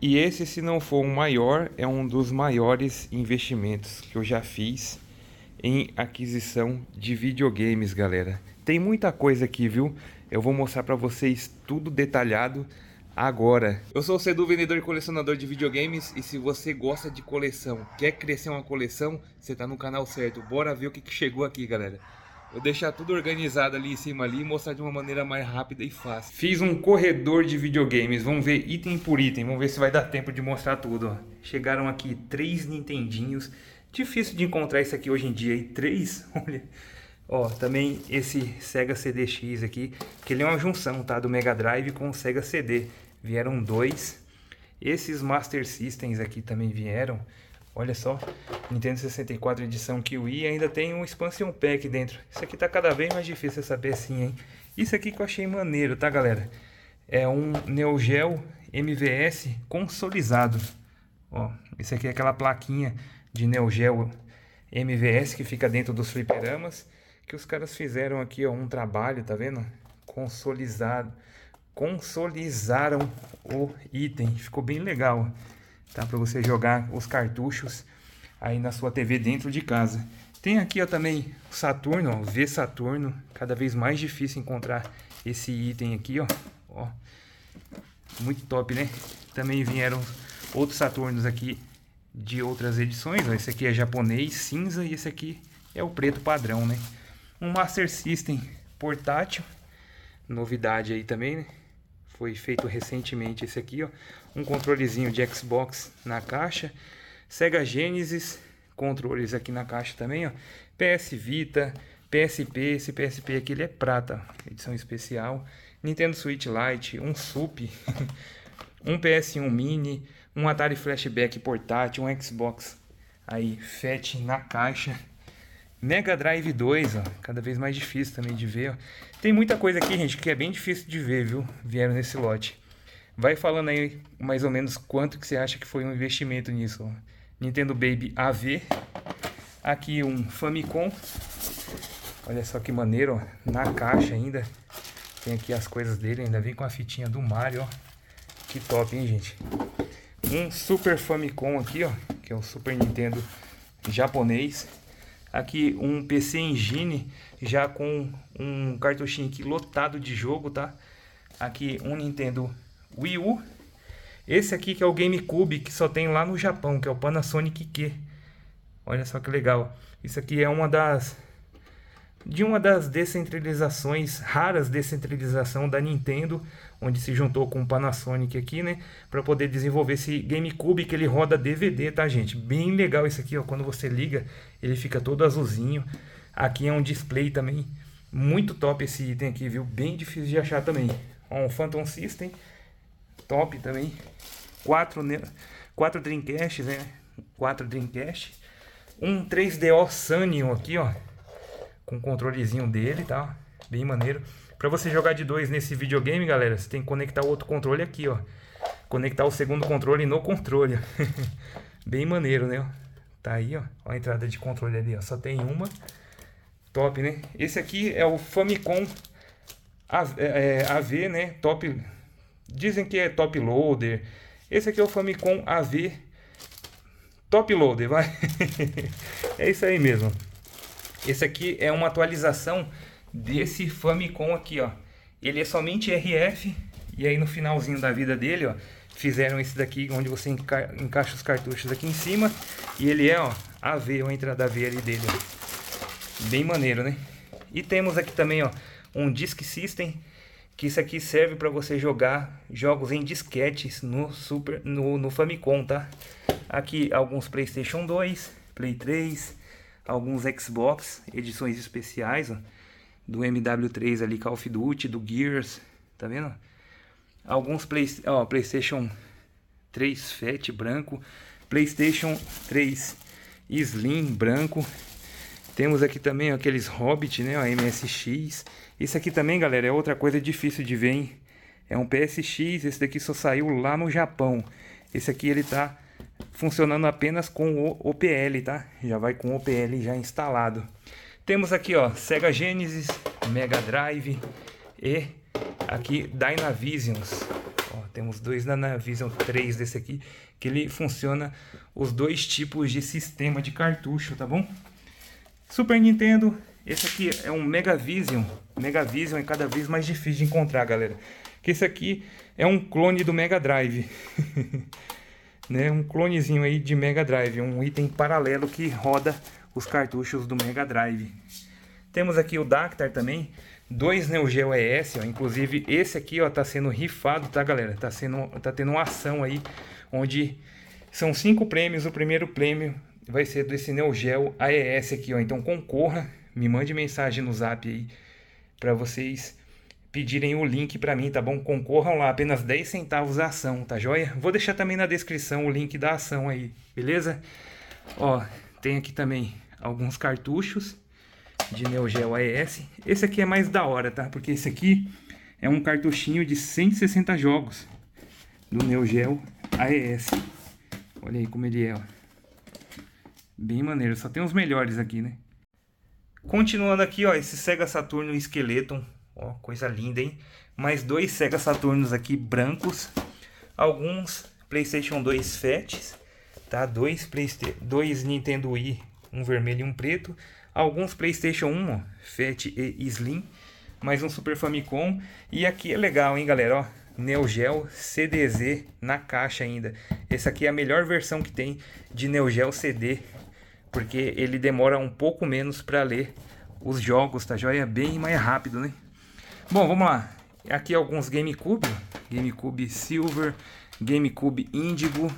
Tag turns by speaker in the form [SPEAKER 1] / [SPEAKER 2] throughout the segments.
[SPEAKER 1] E esse, se não for o maior, é um dos maiores investimentos que eu já fiz em aquisição de videogames, galera. Tem muita coisa aqui, viu? Eu vou mostrar para vocês tudo detalhado agora. Eu sou o Cedu, vendedor e colecionador de videogames, e se você gosta de coleção, quer crescer uma coleção, você tá no canal certo. Bora ver o que chegou aqui, galera eu deixar tudo organizado ali em cima ali e mostrar de uma maneira mais rápida e fácil. Fiz um corredor de videogames, vamos ver item por item, vamos ver se vai dar tempo de mostrar tudo. Chegaram aqui três Nintendinhos, difícil de encontrar isso aqui hoje em dia, e três, olha... Ó, também esse Sega CDX aqui, que ele é uma junção, tá? Do Mega Drive com o Sega CD. Vieram dois. Esses Master Systems aqui também vieram. Olha só, Nintendo 64 edição Kiwi ainda tem um expansion pack dentro. Isso aqui tá cada vez mais difícil essa pecinha, hein? Isso aqui que eu achei maneiro, tá, galera? É um Neo Geo MVS consolizado. Ó, isso aqui é aquela plaquinha de Neo Geo MVS que fica dentro dos fliperamas. Que os caras fizeram aqui, ó, um trabalho, tá vendo? Consolizado. Consolizaram o item. Ficou bem legal, ó tá? Para você jogar os cartuchos aí na sua TV dentro de casa. Tem aqui ó, também o Saturno, ó, o V Saturno. Cada vez mais difícil encontrar esse item aqui, ó. ó. Muito top, né? Também vieram outros Saturnos aqui de outras edições. Ó. Esse aqui é japonês, cinza e esse aqui é o preto padrão, né? Um Master System portátil. Novidade aí também, né? Foi feito recentemente esse aqui, ó um controlezinho de Xbox na caixa, Sega Genesis, controles aqui na caixa também, ó, PS Vita, PSP, esse PSP aqui ele é prata, edição especial, Nintendo Switch Lite, um SUP, um PS1 Mini, um Atari Flashback portátil, um Xbox aí Fat na caixa. Mega Drive 2, ó, cada vez mais difícil também de ver. Ó. Tem muita coisa aqui, gente, que é bem difícil de ver, viu? Vieram nesse lote. Vai falando aí mais ou menos quanto que você acha que foi um investimento nisso. Nintendo Baby AV. Aqui um Famicom. Olha só que maneiro, ó. Na caixa ainda. Tem aqui as coisas dele, ainda vem com a fitinha do Mario, ó. Que top, hein, gente? Um Super Famicom aqui, ó. Que é o Super Nintendo japonês. Aqui um PC Engine já com um cartuchinho aqui lotado de jogo, tá? Aqui um Nintendo Wii U. Esse aqui que é o GameCube, que só tem lá no Japão, que é o Panasonic Q. Olha só que legal. Isso aqui é uma das de uma das descentralizações raras descentralização da Nintendo, onde se juntou com o Panasonic aqui, né, para poder desenvolver esse GameCube que ele roda DVD, tá, gente? Bem legal isso aqui, ó, quando você liga, ele fica todo azulzinho. Aqui é um display também muito top esse item aqui, viu? Bem difícil de achar também. Ó, um Phantom System top também. Quatro, quatro Dreamcast, né? Quatro Dreamcast. Um 3DO Sunny aqui, ó. Com o controlezinho dele, tá? Bem maneiro. Para você jogar de dois nesse videogame, galera, você tem que conectar o outro controle aqui, ó. Conectar o segundo controle no controle. Bem maneiro, né? Tá aí, ó. ó. A entrada de controle ali, ó. Só tem uma. Top, né? Esse aqui é o Famicom AV é, é, né? Top Dizem que é top loader. Esse aqui é o Famicom AV top loader, vai. é isso aí mesmo. Esse aqui é uma atualização desse Famicom aqui, ó. Ele é somente RF e aí no finalzinho da vida dele, ó, fizeram esse daqui onde você enca encaixa os cartuchos aqui em cima e ele é, ó, AV, ou entrada AV ali dele, ó. Bem maneiro, né? E temos aqui também, ó, um Disk System que isso aqui serve para você jogar jogos em disquetes no Super no, no Famicom, tá? Aqui alguns PlayStation 2, Play 3, alguns Xbox, edições especiais, ó, do MW3 ali Call of Duty, do Gears, tá vendo? Alguns play, ó, PlayStation 3 Fat branco, PlayStation 3 Slim branco, temos aqui também aqueles Hobbit, né? A MSX. Esse aqui também, galera, é outra coisa difícil de ver, hein? É um PSX, esse daqui só saiu lá no Japão. Esse aqui ele tá funcionando apenas com o OPL, tá? Já vai com o OPL já instalado. Temos aqui, ó, Sega Genesis, Mega Drive e aqui Dynavisions. Ó, temos dois Dynavision 3 desse aqui, que ele funciona os dois tipos de sistema de cartucho, tá bom? Super Nintendo, esse aqui é um Mega Vision. Mega Vision é cada vez mais difícil de encontrar, galera. Que esse aqui é um clone do Mega Drive. né? Um clonezinho aí de Mega Drive, um item paralelo que roda os cartuchos do Mega Drive. Temos aqui o Dactar também, dois Neo Geo ES, ó. inclusive esse aqui ó, tá sendo rifado, tá galera? Tá, sendo, tá tendo uma ação aí, onde são cinco prêmios, o primeiro prêmio vai ser desse Neo Geo AES aqui, ó. Então concorra, me mande mensagem no Zap aí para vocês pedirem o link para mim, tá bom? Concorram lá, apenas 10 centavos a ação, tá joia? Vou deixar também na descrição o link da ação aí, beleza? Ó, tem aqui também alguns cartuchos de Neo Geo AES. Esse aqui é mais da hora, tá? Porque esse aqui é um cartuchinho de 160 jogos do Neo Geo AES. Olha aí como ele é, ó. Bem maneiro, só tem os melhores aqui, né? Continuando aqui, ó, esse Sega Saturno Skeleton, ó, coisa linda, hein? Mais dois Sega Saturnos aqui brancos, alguns PlayStation 2 Fats, tá? Dois, Playsta dois Nintendo Wii, um vermelho e um preto, alguns PlayStation 1, ó, Fat e Slim, mais um Super Famicom, e aqui é legal, hein, galera, ó, Neo Geo CDZ na caixa ainda. Esse aqui é a melhor versão que tem de Neo Geo CD porque ele demora um pouco menos para ler os jogos, tá joia? Bem mais rápido, né? Bom, vamos lá. Aqui alguns GameCube, GameCube Silver, GameCube Índigo,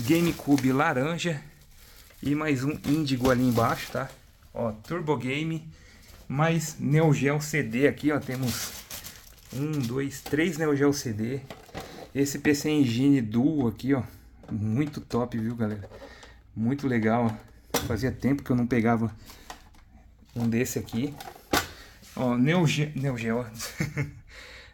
[SPEAKER 1] GameCube Laranja e mais um Índigo ali embaixo, tá? Ó, Turbo Game, mais Neo Geo CD aqui, ó, temos um, dois, três Neo Geo CD. Esse PC Engine Duo aqui, ó, muito top, viu, galera? Muito legal, ó. Fazia tempo que eu não pegava um desse aqui. Ó, Neo Geo, Neo Geo.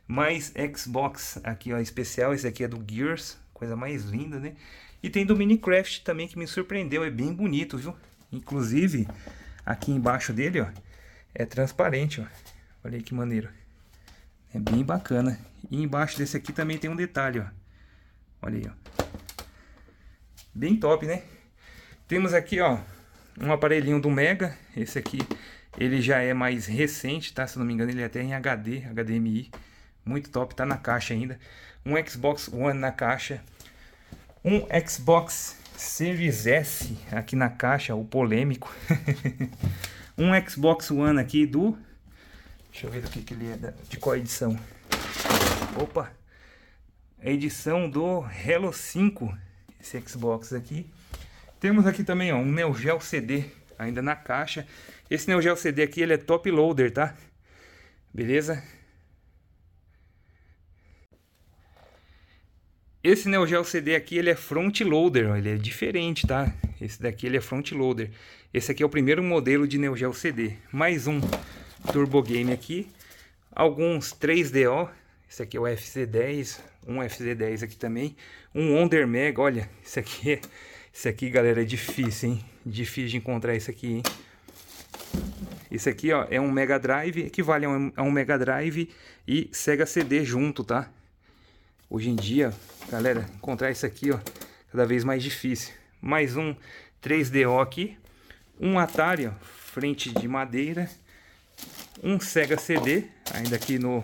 [SPEAKER 1] mais Xbox aqui, ó, especial. Esse aqui é do Gears, coisa mais linda, né? E tem do Minecraft também que me surpreendeu, é bem bonito, viu? Inclusive, aqui embaixo dele, ó, é transparente, ó. Olha que maneiro. É bem bacana. E embaixo desse aqui também tem um detalhe, ó. Olha aí, ó. Bem top, né? Temos aqui, ó, um aparelhinho do Mega, esse aqui ele já é mais recente, tá? Se não me engano, ele é até em HD, HDMI, muito top, tá na caixa ainda. Um Xbox One na caixa, um Xbox Series S aqui na caixa, o polêmico. um Xbox One aqui do Deixa eu ver do que, que ele é, de qual edição. Opa! É edição do Halo 5, esse Xbox aqui. Temos aqui também ó, um Neo Geo CD ainda na caixa. Esse Neo Geo CD aqui ele é top loader, tá? Beleza? Esse Neo Geo CD aqui ele é front loader, ó, ele é diferente, tá? Esse daqui ele é front loader. Esse aqui é o primeiro modelo de Neo Geo CD. Mais um Turbo Game aqui. Alguns 3DO. Esse aqui é o fz 10 um fz 10 aqui também. Um Wonder Mega, olha, esse aqui é isso aqui, galera, é difícil, hein? Difícil de encontrar isso aqui, hein? Isso aqui, ó, é um Mega Drive, equivale a um, a um Mega Drive e Sega CD junto, tá? Hoje em dia, galera, encontrar isso aqui, ó, cada vez mais difícil. Mais um 3DO aqui, um Atari, ó, frente de madeira, um Sega CD, ainda aqui no,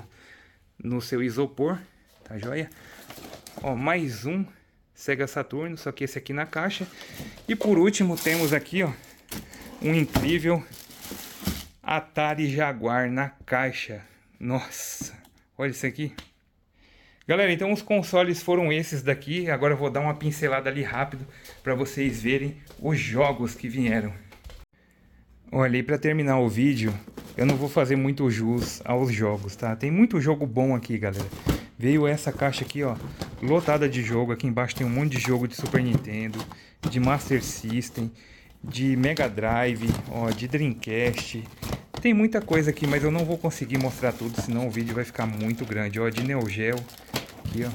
[SPEAKER 1] no seu isopor, tá joia? Ó, mais um Sega Saturno, só que esse aqui na caixa. E por último temos aqui, ó, um incrível Atari Jaguar na caixa. Nossa, olha isso aqui. Galera, então os consoles foram esses daqui. Agora eu vou dar uma pincelada ali rápido para vocês verem os jogos que vieram. Olha, e para terminar o vídeo, eu não vou fazer muito jus aos jogos, tá? Tem muito jogo bom aqui, galera. Veio essa caixa aqui, ó, lotada de jogo. Aqui embaixo tem um monte de jogo de Super Nintendo, de Master System, de Mega Drive, ó, de Dreamcast. Tem muita coisa aqui, mas eu não vou conseguir mostrar tudo, senão o vídeo vai ficar muito grande. Ó, de Neo Geo, aqui, ó.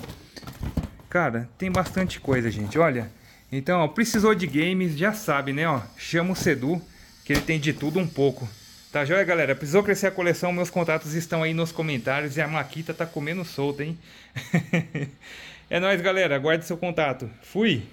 [SPEAKER 1] Cara, tem bastante coisa, gente, olha. Então, ó, precisou de games, já sabe, né, ó. Chama o Sedu, que ele tem de tudo um pouco. Tá joia, galera? Precisou crescer a coleção? Meus contatos estão aí nos comentários e a Maquita tá comendo solta, hein? é nóis, galera. Aguarde seu contato. Fui!